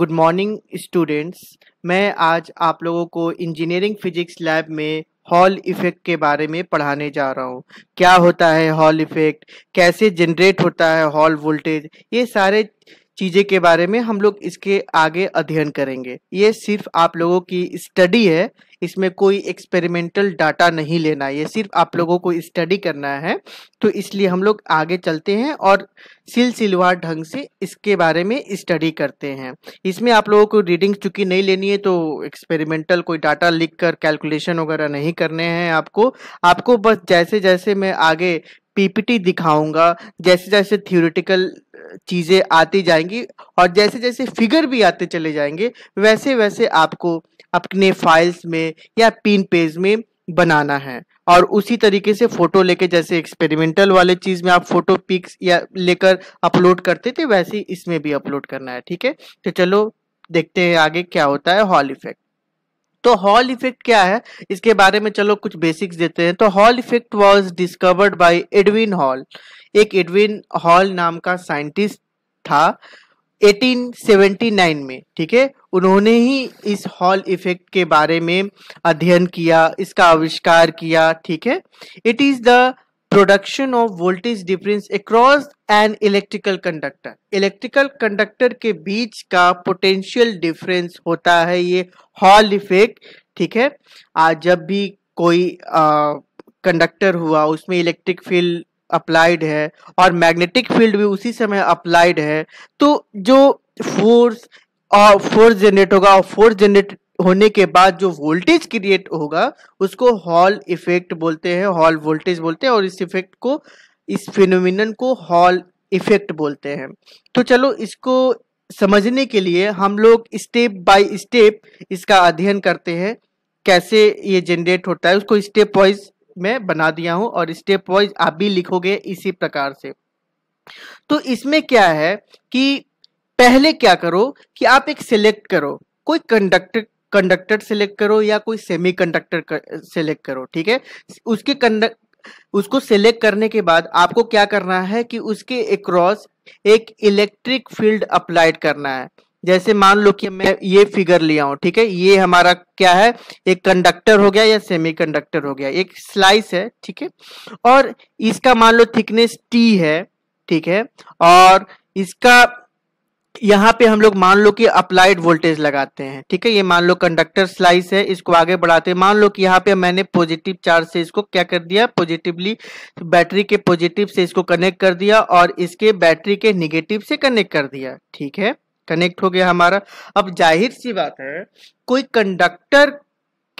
Good morning students मैं आज आप लोगों को इंजीनियरिंग फिजिक्स लैब में हॉल इफेक्ट के बारे में पढ़ाने जा रहा हूँ क्या होता है हॉल इफेक्ट कैसे जनरेट होता है हॉल वोल्टेज ये सारे चीज़ें के बारे में हम लोग इसके आगे अध्ययन करेंगे ये सिर्फ आप लोगों की स्टडी है इसमें कोई एक्सपेरिमेंटल डाटा नहीं लेना ये सिर्फ आप लोगों को स्टडी करना है तो इसलिए हम लोग आगे चलते हैं और सिलसिलवार ढंग से इसके बारे में स्टडी करते हैं इसमें आप लोगों को रीडिंग चूंकि नहीं लेनी है तो एक्सपेरिमेंटल कोई डाटा लिख कर कैलकुलेशन वगैरह नहीं करने हैं आपको आपको बस जैसे जैसे मैं आगे पीपीटी दिखाऊंगा जैसे जैसे थियोरिटिकल चीज़ें आती जाएंगी और जैसे जैसे फिगर भी आते चले जाएंगे वैसे वैसे आपको अपने फाइल्स में या पिन पेज में बनाना है और उसी तरीके से फोटो लेके जैसे एक्सपेरिमेंटल वाले चीज में आप फोटो पिक्स या लेकर अपलोड करते थे वैसे इसमें भी अपलोड करना है ठीक है तो चलो देखते हैं आगे क्या होता है हॉल इफेक्ट तो हॉल इफेक्ट क्या है इसके बारे में चलो कुछ बेसिक्स देते हैं तो Hall effect was discovered by Edwin Hall एक एडविन हॉल नाम का साइंटिस्ट था 1879 में ठीक है उन्होंने ही इस हॉल इफेक्ट के बारे में अध्ययन किया इसका आविष्कार किया ठीक है it is the production of voltage difference across an electrical conductor electrical conductor के बीच का पोटेंशियल डिफरेंस होता है ये हॉल इफेक्ट ठीक है आज जब भी कोई कंडक्टर हुआ उसमें इलेक्ट्रिक फील्ड अप्लाइड है और मैग्नेटिक फील्ड भी उसी समय अप्लाइड है तो जो फोर्स और फोर्स जनरेट होगा और फोर्स जनरेट होने के बाद जो वोल्टेज क्रिएट होगा उसको हॉल इफेक्ट बोलते हैं हॉल वोल्टेज बोलते हैं और इस इफेक्ट को इस फिनोमिन को हॉल इफेक्ट बोलते हैं तो चलो इसको समझने के लिए हम लोग स्टेप बाय स्टेप इसका अध्ययन करते हैं कैसे ये जनरेट होता है उसको स्टेप वाइज मैं बना दिया हूँ और स्टेप वाइज आप भी लिखोगे इसी प्रकार से तो इसमें क्या है कि पहले क्या करो कि आप एक सिलेक्ट करो कोई कंडक्टर कंडक्टर सेलेक्ट करो या कोई सेमी कंडक्टर सेलेक्ट करो ठीक है उसके कंडक्ट उसको सेलेक्ट करने के बाद आपको क्या करना है कि उसके अक्रॉस एक इलेक्ट्रिक फील्ड अप्लाइड करना है जैसे मान लो कि मैं ये फिगर लिया हूँ ठीक है ये हमारा क्या है एक कंडक्टर हो गया या सेमी कंडक्टर हो गया एक स्लाइस है ठीक है और इसका मान लो थिकनेस टी है ठीक है और इसका यहाँ पे हम लोग मान लो कि अप्लाइड वोल्टेज लगाते हैं ठीक है ये मान लो कंडक्टर स्लाइस है इसको आगे बढ़ाते हैं मान लो कि यहाँ पे मैंने पॉजिटिव चार्ज से इसको क्या कर दिया पॉजिटिवली बैटरी के पॉजिटिव से इसको कनेक्ट कर दिया और इसके बैटरी के निगेटिव से कनेक्ट कर दिया ठीक है कनेक्ट हो गया हमारा अब जाहिर सी बात है कोई कंडक्टर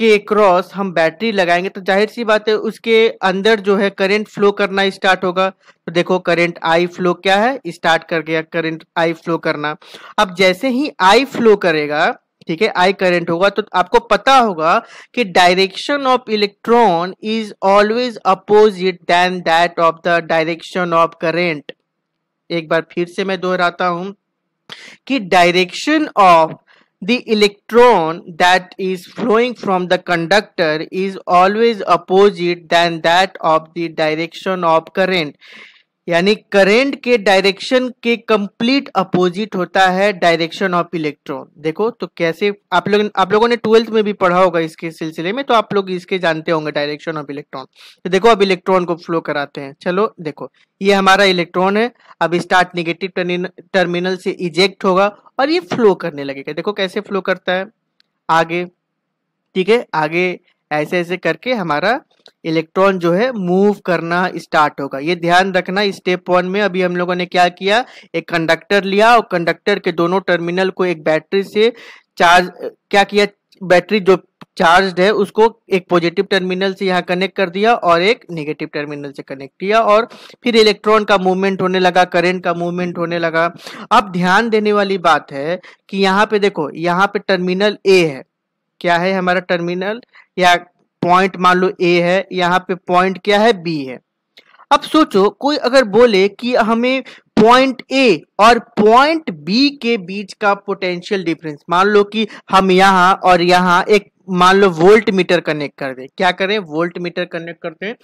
के क्रॉस हम बैटरी लगाएंगे तो जाहिर सी बात है उसके अंदर जो है करंट फ्लो करना स्टार्ट होगा तो देखो करंट आई फ्लो क्या है स्टार्ट कर गया करंट आई फ्लो करना अब जैसे ही आई फ्लो करेगा ठीक है आई करंट होगा तो आपको पता होगा कि direction of electron is always opposite than that of the direction of current एक बार फिर से मैं दोहराता हूं कि direction of the electron that is flowing from the conductor is always opposite than that of the direction of current यानी current के डायरेक्शन के कंप्लीट अपोजिट होता है डायरेक्शन ऑफ इलेक्ट्रॉन देखो तो कैसे आप लोग आप लोगों ने ट्वेल्थ में भी पढ़ा होगा इसके सिलसिले में तो आप लोग इसके जानते होंगे डायरेक्शन ऑफ इलेक्ट्रॉन तो देखो अब इलेक्ट्रॉन को फ्लो कराते हैं चलो देखो ये हमारा इलेक्ट्रॉन है अब स्टार्ट निगेटिव टर्मिनल से इजेक्ट होगा और ये फ्लो करने लगेगा देखो कैसे फ्लो करता है आगे ठीक है आगे ऐसे ऐसे करके हमारा इलेक्ट्रॉन जो है मूव करना स्टार्ट होगा ये ध्यान रखना स्टेप वन में अभी हम लोगों ने क्या किया एक कंडक्टर लिया और कंडक्टर के दोनों टर्मिनल को एक बैटरी से चार्ज क्या किया बैटरी जो चार्ज है उसको एक पॉजिटिव टर्मिनल से यहाँ कनेक्ट कर दिया और एक नेगेटिव टर्मिनल से कनेक्ट किया और फिर इलेक्ट्रॉन का मूवमेंट होने लगा करंट का मूवमेंट होने लगा अब ध्यान देने वाली बात है कि यहाँ पे देखो यहाँ पे टर्मिनल ए है क्या है हमारा टर्मिनल या पॉइंट मान लो ए है यहाँ पे पॉइंट क्या है बी है अब सोचो कोई अगर बोले कि हमें पॉइंट ए और पॉइंट बी के बीच का पोटेंशियल डिफरेंस मान लो कि हम यहाँ और यहाँ एक मान लो वोल्ट मीटर कनेक्ट कर दे क्या करें वोल्ट मीटर कनेक्ट करते हैं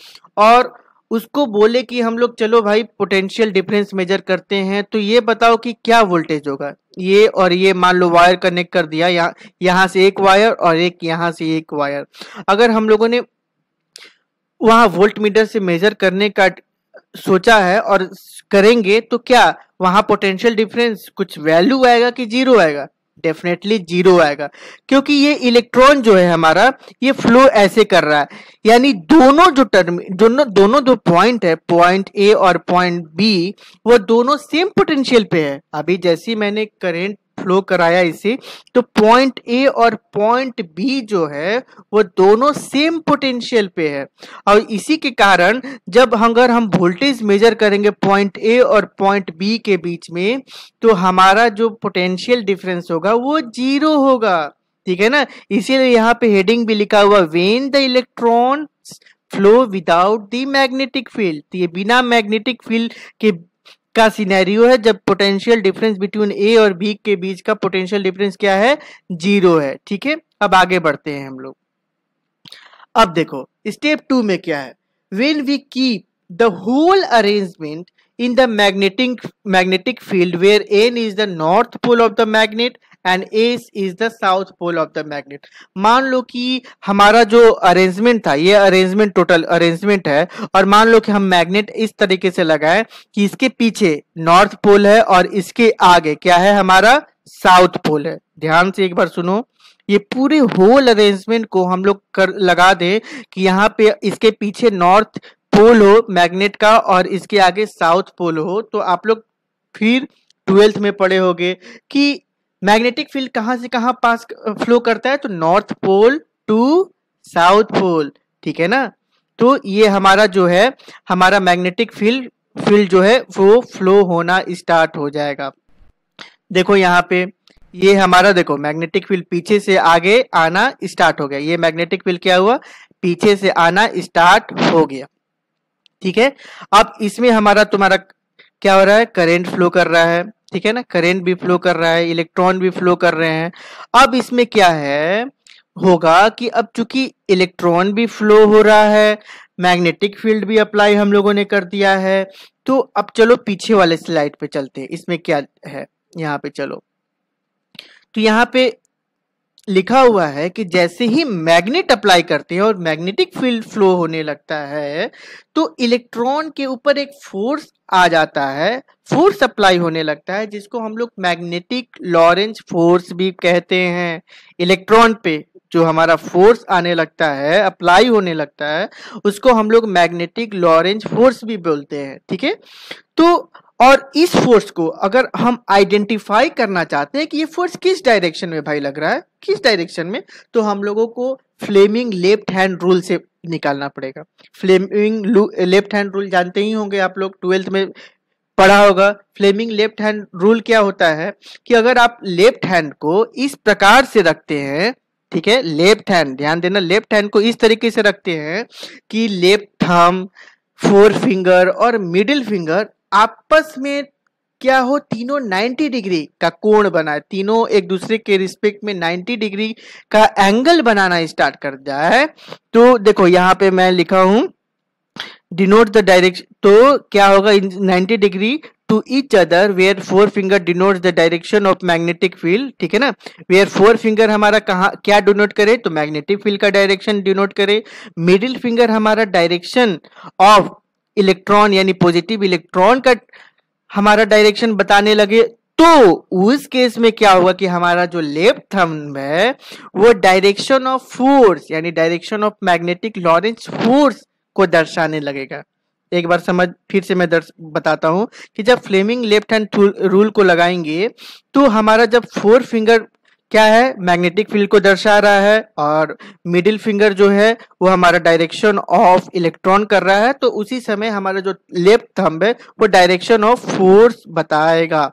और उसको बोले कि हम लोग चलो भाई पोटेंशियल डिफरेंस मेजर करते हैं तो ये बताओ कि क्या वोल्टेज होगा ये और ये मान लो वायर कनेक्ट कर दिया यहाँ यहाँ से एक वायर और एक यहाँ से एक वायर अगर हम लोगों ने वहाँ वोल्ट मीटर से मेजर करने का सोचा है और करेंगे तो क्या वहाँ पोटेंशियल डिफरेंस कुछ वैल्यू आएगा कि जीरो आएगा डेफिनेटली जीरो आएगा क्योंकि ये इलेक्ट्रॉन जो है हमारा ये फ्लो ऐसे कर रहा है यानी दोनों जो टर्म दोनों दोनों जो पॉइंट है पॉइंट ए और पॉइंट बी वो दोनों सेम पोटेंशियल पे है अभी जैसी मैंने करेंट फ्लो कराया इसे तो पॉइंट ए और पॉइंट बी जो है वो दोनों सेम पोटेंशियल पे है और इसी के कारण जब अगर हम वोल्टेज मेजर करेंगे पॉइंट ए और पॉइंट बी के बीच में तो हमारा जो पोटेंशियल डिफरेंस होगा वो जीरो होगा ठीक है ना इसीलिए यहाँ पे हेडिंग भी लिखा हुआ when the electron flow without the magnetic field ये बिना मैग्नेटिक फील्ड के का सिनेरियो है जब पोटेंशियल डिफरेंस बिटवीन ए और बी के बीच का पोटेंशियल डिफरेंस क्या है जीरो है ठीक है अब आगे बढ़ते हैं हम लोग अब देखो स्टेप टू में क्या है when we keep the whole arrangement in the magnetic magnetic field where N is the north pole of the magnet and S is the south pole of the magnet मान लो कि हमारा जो arrangement था ये अरेंजमेंट टोटल अरेंजमेंट है और मान लो कि हम मैग्नेट इस तरीके से लगाए कि इसके पीछे नॉर्थ पोल है और इसके आगे क्या है हमारा साउथ पोल है ध्यान से एक बार सुनो ये पूरे होल अरेंजमेंट को हम लोग कर लगा दें कि यहाँ पे इसके पीछे नॉर्थ पोल हो मैग्नेट का और इसके आगे साउथ पोल हो तो आप लोग फिर ट्वेल्थ में पढ़े होंगे कि मैग्नेटिक फील्ड कहाँ से कहां पास फ्लो करता है तो north pole to south pole ठीक है ना तो ये हमारा जो है हमारा मैग्नेटिक फील्ड फील्ड जो है वो फ्लो होना स्टार्ट हो जाएगा देखो यहाँ पे ये हमारा देखो मैग्नेटिक फील्ड पीछे से आगे आना स्टार्ट हो गया ये मैग्नेटिक फील्ड क्या हुआ पीछे से आना स्टार्ट हो गया ठीक है अब इसमें हमारा तुम्हारा क्या हो रहा है करेंट फ्लो कर रहा है ठीक है ना करेंट भी फ्लो कर रहा है इलेक्ट्रॉन भी फ्लो कर रहे हैं अब इसमें क्या है होगा कि अब चूंकि इलेक्ट्रॉन भी फ्लो हो रहा है मैग्नेटिक फील्ड भी अप्लाई हम लोगों ने कर दिया है तो अब चलो पीछे वाले स्लाइड पे चलते हैं इसमें क्या है यहाँ पे चलो तो यहाँ पे लिखा हुआ है कि जैसे ही मैग्नेट अप्लाई करते हैं और मैग्नेटिक फील्ड फ्लो होने लगता है तो इलेक्ट्रॉन के ऊपर एक फोर्स आ जाता है फोर्स अप्लाई होने लगता है जिसको हम लोग मैग्नेटिक लॉरेंज फोर्स भी कहते हैं इलेक्ट्रॉन पे जो हमारा फोर्स आने लगता है अप्लाई होने लगता है उसको हम लोग मैग्नेटिक लॉरेंज फोर्स भी बोलते हैं ठीक है तो और इस फोर्स को अगर हम आइडेंटिफाई करना चाहते हैं कि ये फोर्स किस डायरेक्शन में भाई लग रहा है किस डायरेक्शन में तो हम लोगों को फ्लेमिंग लेफ्ट हैंड रूल से निकालना पड़ेगा फ्लेमिंग लेफ्ट हैंड रूल जानते ही होंगे आप लोग ट्वेल्थ में पढ़ा होगा फ्लेमिंग लेफ्ट हैंड रूल क्या होता है कि अगर आप लेफ्ट हैंड को इस प्रकार से रखते हैं ठीक है लेफ्ट हैंड ध्यान देना लेफ्ट हैंड को इस तरीके से रखते हैं कि लेफ्ट थम फोर फिंगर और मिडिल फिंगर आपस में क्या हो तीनों 90 डिग्री का कोण बनाए तीनों एक दूसरे के रिस्पेक्ट में 90 डिग्री का एंगल बनाना स्टार्ट कर जाए तो देखो यहाँ पे मैं लिखा हूं डिनोट द डायरेक्शन तो क्या होगा in 90 degree to each other where four finger denote the direction of magnetic field ठीक है ना वेयर फोर फिंगर हमारा कहा क्या डिनोट करे तो मैग्नेटिक फील्ड का डायरेक्शन डिनोट करे मिडिल फिंगर हमारा डायरेक्शन ऑफ इलेक्ट्रॉन यानी पॉजिटिव इलेक्ट्रॉन का हमारा डायरेक्शन बताने लगे तो उस केस में क्या होगा कि हमारा जो लेफ्ट थंब है वो डायरेक्शन ऑफ फोर्स यानी direction of magnetic Lorentz force को दर्शाने लगेगा एक बार समझ फिर से मैं दर्श बताता हूँ कि जब फ्लेमिंग लेफ्ट हैंड रूल को लगाएंगे तो हमारा जब फोर फिंगर क्या है मैग्नेटिक फील्ड को दर्शा रहा है और मिडिल फिंगर जो है वो हमारा डायरेक्शन ऑफ इलेक्ट्रॉन कर रहा है तो उसी समय हमारा जो लेफ्ट थंब है वो डायरेक्शन ऑफ फोर्स बताएगा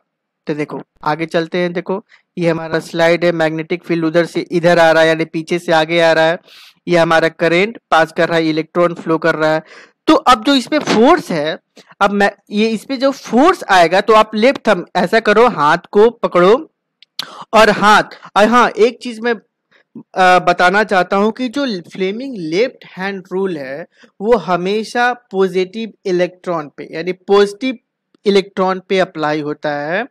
तो देखो आगे चलते हैं देखो ये हमारा स्लाइड है मैग्नेटिक फील्ड उधर से इधर आ रहा है यानी पीछे से आगे आ रहा है ये हमारा करेंट पास कर रहा है इलेक्ट्रॉन फ्लो कर रहा है तो अब जो इसमें फोर्स है अब मैं ये इसमें जो फोर्स आएगा तो आप लेफ्ट थम ऐसा करो हाथ को पकड़ो और हाथ हाँ एक चीज में बताना चाहता हूँ कि जो फ्लेमिंग लेफ्ट हैंड रूल है वो हमेशा पॉजिटिव इलेक्ट्रॉन पे यानी पॉजिटिव इलेक्ट्रॉन पे अप्लाई होता है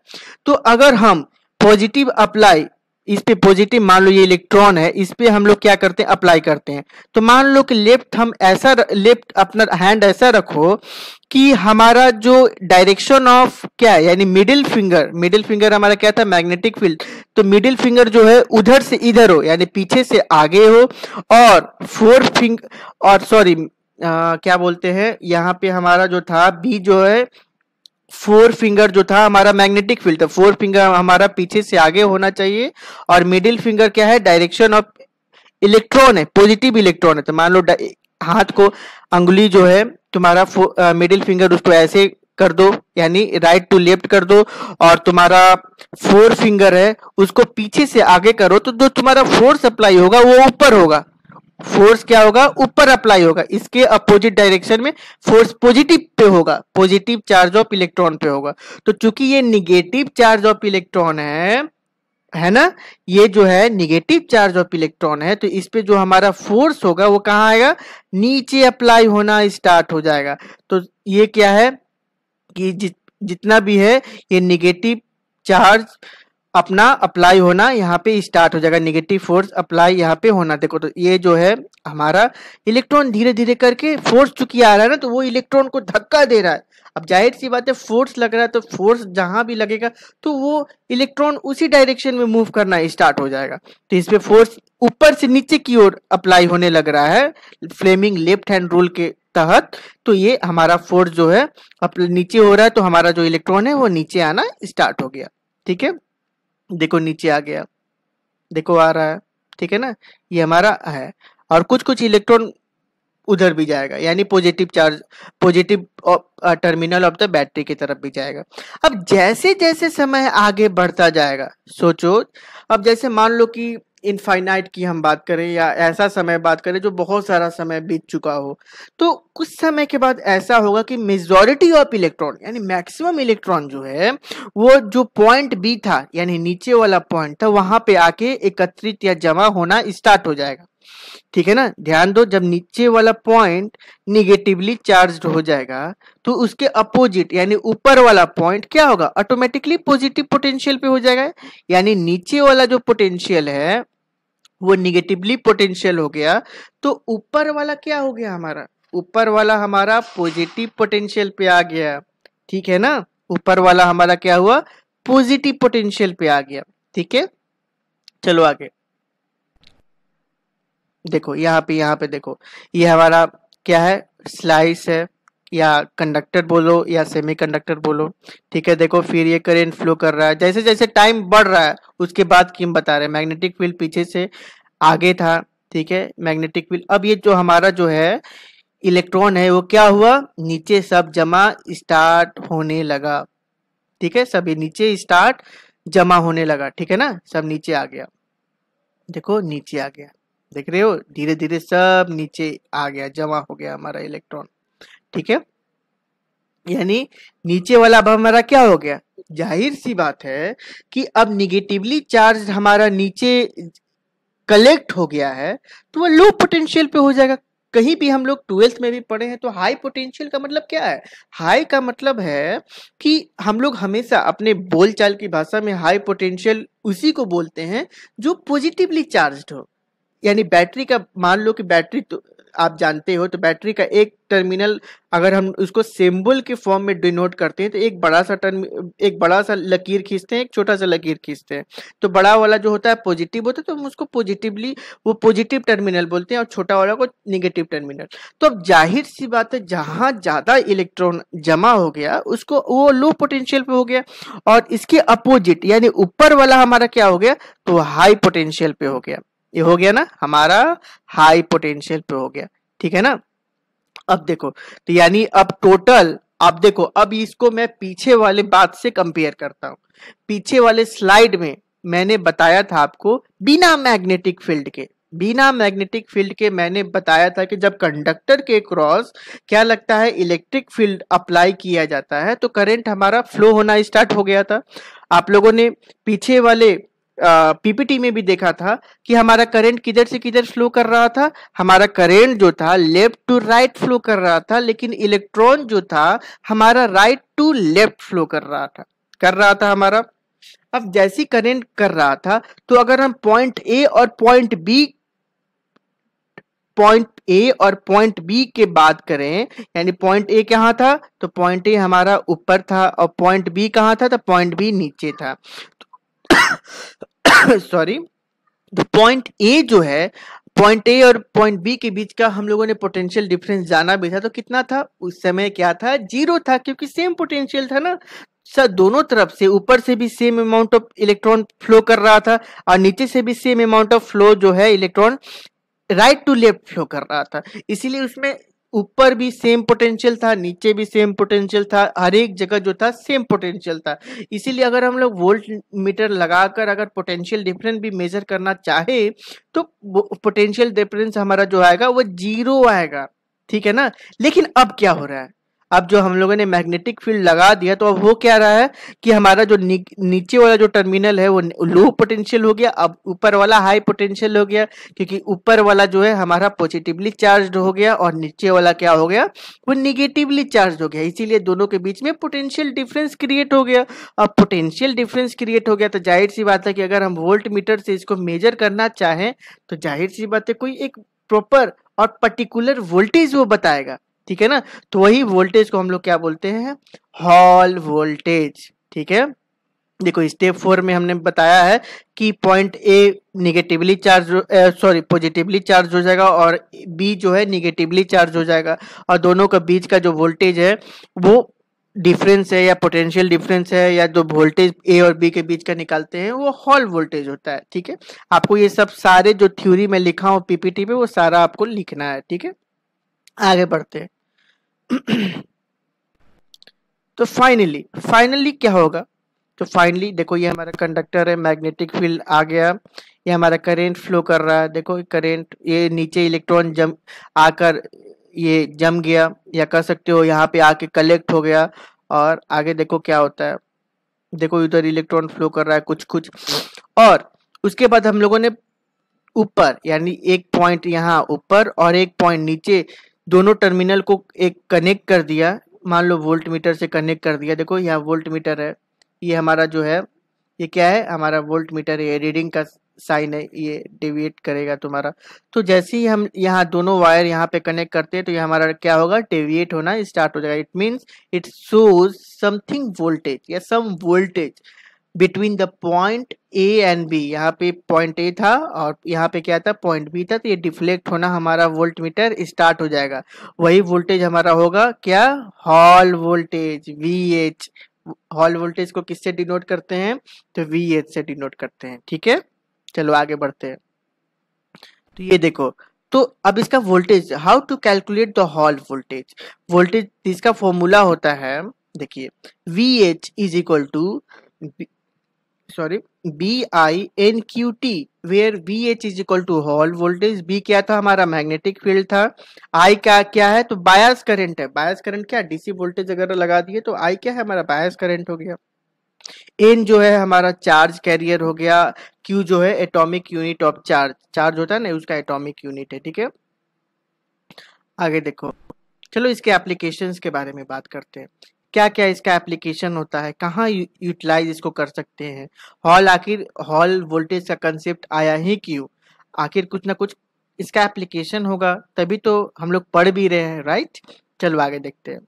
तो अगर हम पॉजिटिव अप्लाई इस पे पॉजिटिव मान लो ये इलेक्ट्रॉन है इस पे हम लोग क्या करते हैं अप्लाई करते हैं तो मान लो कि लेफ्ट हम ऐसा लेफ्ट अपना हैंड ऐसा रखो कि हमारा जो डायरेक्शन ऑफ क्या है यानी मिडिल फिंगर मिडिल फिंगर हमारा क्या था मैग्नेटिक फील्ड तो मिडिल फिंगर जो है उधर से इधर हो यानी पीछे से आगे हो और फोर फिंग और सॉरी क्या बोलते हैं यहाँ पे हमारा जो था बी जो है फोर फिंगर जो था हमारा मैग्नेटिक फील्ड था फोर फिंगर हमारा पीछे से आगे होना चाहिए और मिडिल फिंगर क्या है डायरेक्शन ऑफ इलेक्ट्रॉन है पॉजिटिव इलेक्ट्रॉन है तो मान लो हाथ को अंगुली जो है तुम्हारा मिडिल फिंगर उसको ऐसे कर दो यानी राइट टू लेफ्ट कर दो और तुम्हारा फोर फिंगर है उसको पीछे से आगे करो तो जो तुम्हारा फोर सप्लाई होगा वो ऊपर होगा फोर्स क्या होगा ऊपर अप्लाई होगा इसके अपोजिट डायरेक्शन में फोर्स पॉजिटिव पे होगा पॉजिटिव चार्ज ऑफ इलेक्ट्रॉन पे होगा तो चूंकि ये निगेटिव चार्ज ऑफ इलेक्ट्रॉन है है ना ये जो है निगेटिव चार्ज ऑफ इलेक्ट्रॉन है तो इस पे जो हमारा फोर्स होगा वो कहाँ आएगा नीचे अप्लाई होना स्टार्ट हो जाएगा तो ये क्या है कि जि, जितना भी है ये निगेटिव चार्ज अपना अप्लाई होना यहाँ पे स्टार्ट हो जाएगा निगेटिव फोर्स अप्लाई यहाँ पे होना देखो तो ये जो है हमारा इलेक्ट्रॉन धीरे धीरे करके फोर्स चुकी आ रहा है ना तो वो इलेक्ट्रॉन को धक्का दे रहा है अब जाहिर सी बात है फोर्स लग रहा है तो फोर्स जहां भी लगेगा तो वो इलेक्ट्रॉन उसी डायरेक्शन में मूव करना स्टार्ट हो जाएगा तो इस पे फोर्स ऊपर से नीचे की ओर अप्लाई होने लग रहा है फ्लेमिंग लेफ्ट हैंड रूल के तहत तो ये हमारा फोर्स जो है नीचे हो रहा है तो हमारा जो इलेक्ट्रॉन है वो नीचे आना स्टार्ट हो गया ठीक है देखो नीचे आ गया देखो आ रहा है ठीक है ना ये हमारा है और कुछ कुछ इलेक्ट्रॉन उधर भी जाएगा यानी positive charge positive terminal of the battery की तरफ भी जाएगा अब जैसे जैसे समय आगे बढ़ता जाएगा सोचो अब जैसे मान लो कि इनफाइनाइट की हम बात करें या ऐसा समय बात करें जो बहुत सारा समय बीत चुका हो तो कुछ समय के बाद ऐसा होगा कि मेजोरिटी ऑफ इलेक्ट्रॉन यानी मैक्सिमम इलेक्ट्रॉन जो है वो जो पॉइंट बी था यानी नीचे वाला पॉइंट था वहां पे आके एकत्रित या जमा होना स्टार्ट हो जाएगा ठीक है ना ध्यान दो जब नीचे वाला पॉइंट निगेटिवली चार्ज हो जाएगा तो उसके अपोजिट यानी ऊपर वाला पॉइंट क्या होगा ऑटोमेटिकली पॉजिटिव पोटेंशियल पे हो जाएगा यानी नीचे वाला जो पोटेंशियल है वो निगेटिवली पोटेंशियल हो गया तो ऊपर वाला क्या हो गया हमारा ऊपर वाला हमारा पॉजिटिव पोटेंशियल पे आ गया ठीक है ना ऊपर वाला हमारा क्या हुआ पॉजिटिव पोटेंशियल पे आ गया ठीक है चलो आगे देखो यहाँ पे यहाँ पे देखो ये यह हमारा क्या है स्लाइस है या कंडक्टर बोलो या सेमी कंडक्टर बोलो ठीक है देखो फिर ये करेंट फ्लो कर रहा है जैसे जैसे टाइम बढ़ रहा है उसके बाद किम बता रहे हैं मैग्नेटिक फील्ड पीछे से आगे था ठीक है मैग्नेटिक फील्ड अब ये जो हमारा जो है इलेक्ट्रॉन है वो क्या हुआ नीचे सब जमा स्टार्ट होने लगा ठीक है सब ये नीचे स्टार्ट जमा होने लगा ठीक है ना सब नीचे आ गया देखो नीचे आ गया देख रहे हो धीरे धीरे सब नीचे आ गया जमा हो गया हमारा इलेक्ट्रॉन ठीक है यानी नीचे वाला अब हमारा क्या हो गया जाहिर सी बात है कि अब निगेटिवली चार्ज हमारा नीचे कलेक्ट हो गया है तो वह लो पोटेंशियल पे हो जाएगा कहीं भी हम लोग ट्वेल्थ में भी पढ़े हैं तो हाई पोटेंशियल का मतलब क्या है हाई का मतलब है कि हम लोग हमेशा अपने बोलचाल की भाषा में हाई पोटेंशियल उसी को बोलते हैं जो पॉजिटिवली चार्ज हो यानी बैटरी का मान लो कि बैटरी तो आप जानते हो तो बैटरी का एक टर्मिनल अगर हम उसको सिंबल के फॉर्म में डिनोट करते हैं तो एक बड़ा सा टर्म एक बड़ा सा लकीर खींचते हैं एक छोटा सा लकीर खींचते हैं तो बड़ा वाला जो होता है पॉजिटिव होता है तो हम उसको पॉजिटिवली वो पॉजिटिव टर्मिनल बोलते हैं और छोटा वाला को निगेटिव टर्मिनल तो अब जाहिर सी बात है जहाँ ज़्यादा इलेक्ट्रॉन जमा हो गया उसको वो लो पोटेंशियल पे हो गया और इसके अपोजिट यानी ऊपर वाला हमारा क्या हो गया तो हाई पोटेंशियल पे हो गया ये हो गया ना हमारा हाई पोटेंशियल पे हो गया ठीक है ना अब देखो तो यानी अब टोटल अब देखो अब इसको मैं पीछे वाले बात से कंपेयर करता हूं पीछे वाले स्लाइड में मैंने बताया था आपको बिना मैग्नेटिक फील्ड के बिना मैग्नेटिक फील्ड के मैंने बताया था कि जब कंडक्टर के क्रॉस क्या लगता है इलेक्ट्रिक फील्ड अप्लाई किया जाता है तो करंट हमारा फ्लो होना स्टार्ट हो गया था आप लोगों ने पीछे वाले पीपीटी में भी देखा था कि हमारा करंट किधर से किधर फ्लो कर रहा था हमारा करंट जो था लेफ्ट टू राइट फ्लो कर रहा था लेकिन इलेक्ट्रॉन जो था हमारा राइट टू लेफ्ट फ्लो कर रहा था कर रहा था हमारा अब जैसी करंट कर रहा था तो अगर हम पॉइंट ए और पॉइंट बी पॉइंट ए और पॉइंट बी के बात करें यानी पॉइंट ए कहाँ था तो पॉइंट ए हमारा ऊपर था और पॉइंट बी कहाँ था तो पॉइंट बी नीचे था सॉरी तो पॉइंट ए जो है पॉइंट ए और पॉइंट बी के बीच का हम लोगों ने पोटेंशियल डिफरेंस जाना भी था तो कितना था उस समय क्या था जीरो था क्योंकि सेम पोटेंशियल था ना सर दोनों तरफ से ऊपर से भी same amount of electron flow कर रहा था और नीचे से भी सेम अमाउंट ऑफ फ्लो जो है electron right to left flow कर रहा था इसीलिए उसमें ऊपर भी सेम पोटेंशियल था नीचे भी सेम पोटेंशियल था हर एक जगह जो था सेम पोटेंशियल था इसीलिए अगर हम लोग वोल्ट मीटर लगाकर अगर पोटेंशियल डिफरेंस भी मेजर करना चाहे तो पोटेंशियल डिफरेंस हमारा जो आएगा वो जीरो आएगा ठीक है ना लेकिन अब क्या हो रहा है अब जो हम लोगों ने मैग्नेटिक फील्ड लगा दिया तो अब हो क्या रहा है कि हमारा जो नी, नीचे वाला जो टर्मिनल है वो लो पोटेंशियल हो गया अब ऊपर वाला हाई पोटेंशियल हो गया क्योंकि ऊपर वाला जो है हमारा पॉजिटिवली चार्ज हो गया और नीचे वाला क्या हो गया वो निगेटिवली चार्ज हो गया इसीलिए दोनों के बीच में पोटेंशियल डिफरेंस क्रिएट हो गया अब पोटेंशियल डिफरेंस क्रिएट हो गया तो जाहिर सी बात है कि अगर हम वोल्ट मीटर से इसको मेजर करना चाहें तो जाहिर सी बात है कोई एक प्रॉपर और पर्टिकुलर वोल्टेज वो बताएगा ठीक है ना तो वही वोल्टेज को हम लोग क्या बोलते हैं हॉल वोल्टेज ठीक है देखो स्टेप फोर में हमने बताया है कि point A negatively charge sorry positively charge हो जाएगा और बी जो है निगेटिवली चार्ज हो जाएगा और दोनों का बीच का जो वोल्टेज है वो डिफरेंस है या पोटेंशियल डिफरेंस है या जो वोल्टेज ए और बी के बीच का निकालते हैं वो हॉल वोल्टेज होता है ठीक है आपको ये सब सारे जो थ्योरी में लिखा हूँ पीपीटी पे वो सारा आपको लिखना है ठीक है आगे बढ़ते हैं तो फाइनली फाइनली क्या होगा तो फाइनली देखो ये हमारा कंडक्टर है मैग्नेटिक फील्ड आ गया ये हमारा करेंट फ्लो कर रहा है देखो करेंट ये नीचे इलेक्ट्रॉन जम आकर ये जम गया या कह सकते हो यहाँ पे आके कलेक्ट हो गया और आगे देखो क्या होता है देखो इधर इलेक्ट्रॉन फ्लो कर रहा है कुछ कुछ और उसके बाद हम लोगों ने ऊपर यानी एक पॉइंट यहाँ ऊपर और एक पॉइंट नीचे दोनों टर्मिनल को एक कनेक्ट कर दिया मान लो वोल्ट मीटर से कनेक्ट कर दिया देखो यहाँ वोल्ट मीटर है ये हमारा जो है ये क्या है हमारा वोल्ट मीटर है रीडिंग का साइन है ये डेविएट करेगा तुम्हारा तो जैसे ही हम यहाँ दोनों वायर यहाँ पे कनेक्ट करते हैं तो ये हमारा क्या होगा डेविएट होना स्टार्ट हो जाएगा it means it shows something voltage या some voltage between the point A and B यहाँ पे पॉइंट ए था और यहाँ पे क्या था पॉइंट बी था तो ये डिफ्लेक्ट होना हमारा वोल्ट मीटर स्टार्ट हो जाएगा वही वोल्टेज हमारा होगा क्या Hall voltage V H Hall voltage को किससे डिनोट करते हैं तो वी एच से डिनोट करते हैं ठीक है चलो आगे बढ़ते हैं तो ये देखो तो अब इसका voltage how to calculate the Hall voltage voltage इसका फॉर्मूला होता है देखिए V H is equal to sorry B I N Q T where V H is equal to Hall voltage B क्या था हमारा मैग्नेटिक फील्ड था आई का क्या है तो बायस करंट है बायस करंट क्या डीसी वोल्टेज अगर लगा दिए तो आई क्या है हमारा बायस करंट हो गया एन जो है हमारा चार्ज कैरियर हो गया क्यू जो है atomic unit of charge charge होता है ना उसका एटॉमिक यूनिट है ठीक है आगे देखो चलो इसके एप्लीकेशंस के बारे में बात करते हैं क्या क्या इसका एप्लीकेशन होता है कहाँ यूटिलाइज इसको कर सकते हैं हॉल आखिर हॉल वोल्टेज का कंसेप्ट आया ही क्यों आखिर कुछ ना कुछ इसका एप्लीकेशन होगा तभी तो हम लोग पढ़ भी रहे हैं राइट चलो आगे देखते हैं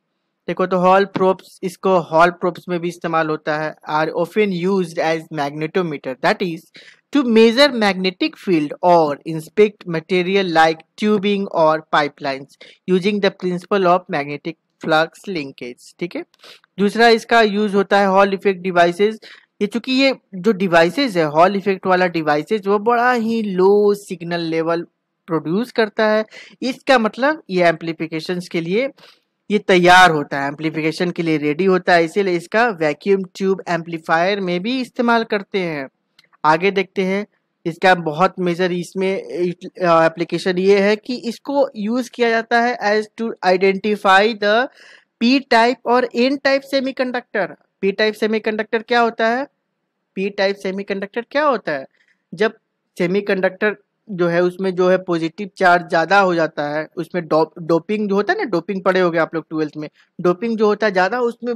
देखो तो हॉल प्रोप्स इसको हॉल प्रोप्स में भी इस्तेमाल होता है are often use as magnetometer that is to measure magnetic field और इंस्पेक्ट मटेरियल लाइक ट्यूबिंग और pipelines using the principle of magnetic flux linkage ठीक है दूसरा इसका यूज होता है हॉल इफेक्ट डिवाइसेज ये चूंकि ये जो डिवाइसेज है हॉल इफेक्ट वाला डिवाइसेज वो बड़ा ही लो सिग्नल लेवल प्रोड्यूस करता है इसका मतलब ये एम्पलीफिकेशन के लिए ये तैयार होता है एम्पलीफिकेशन के लिए रेडी होता है इसीलिए इसका वैक्यूम ट्यूब एम्पलीफायर में भी इस्तेमाल करते हैं आगे देखते हैं इसका बहुत मेजर इसमें एप्लीकेशन ये है कि इसको यूज किया जाता है as to identify the P type और N type semiconductor P type semiconductor क्या होता है पी टाइप सेमीकंडक्टर क्या होता है जब सेमीकंडक्टर जो है उसमें जो है पॉजिटिव चार्ज ज़्यादा हो जाता है उसमें डोपिंग जो होता है ना डोपिंग पड़े हो गए आप लोग ट्वेल्थ में डोपिंग जो होता है ज़्यादा उसमें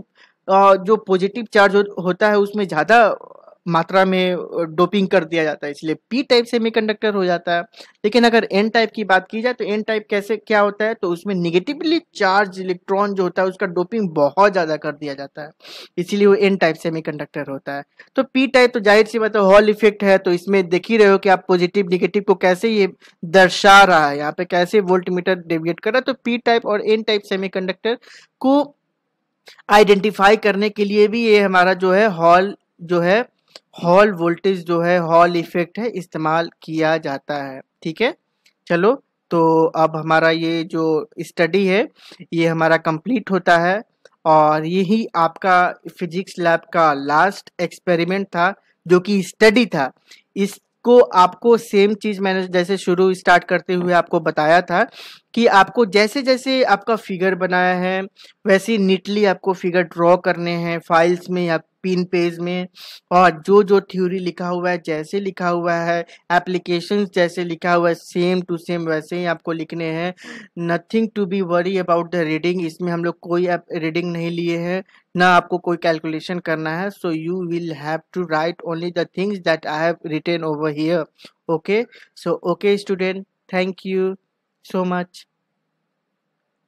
जो पॉजिटिव चार्ज होता है उसमें ज़्यादा मात्रा में डोपिंग कर दिया जाता है इसलिए पी टाइप सेमीकंडक्टर हो जाता है लेकिन अगर एन टाइप की बात की जाए तो एन टाइप कैसे क्या होता है तो उसमें निगेटिवली चार्ज इलेक्ट्रॉन जो होता है उसका डोपिंग बहुत ज़्यादा कर दिया जाता है इसीलिए वो एन टाइप सेमीकंडक्टर होता है तो पी टाइप तो जाहिर सी बात है हॉल इफेक्ट है तो इसमें देख ही रहे हो कि आप पॉजिटिव निगेटिव को कैसे ये दर्शा रहा है यहाँ पे कैसे वोल्ट मीटर डेविएट कर रहा है तो पी टाइप और एन टाइप सेमीकंडक्टर को आइडेंटिफाई करने के लिए भी ये हमारा जो है हॉल जो है हॉल वोल्टेज जो है हॉल इफेक्ट है इस्तेमाल किया जाता है ठीक है चलो तो अब हमारा ये जो स्टडी है ये हमारा कंप्लीट होता है और यही आपका फिजिक्स लैब का लास्ट एक्सपेरिमेंट था जो कि स्टडी था इसको आपको सेम चीज़ मैंने जैसे शुरू स्टार्ट करते हुए आपको बताया था कि आपको जैसे जैसे आपका फिगर बनाया है वैसे नीटली आपको फिगर ड्रॉ करने हैं फाइल्स में या पिन पेज में और जो जो थ्योरी लिखा हुआ है जैसे लिखा हुआ है एप्लीकेशन जैसे लिखा हुआ है सेम टू सेम वैसे ही आपको लिखने हैं nothing to be worry about the reading इसमें हम लोग कोई रीडिंग नहीं लिए हैं ना आपको कोई कैलकुलेशन करना है so you will have to write only the things that I have written over here okay so okay student thank you so much.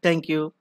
Thank you.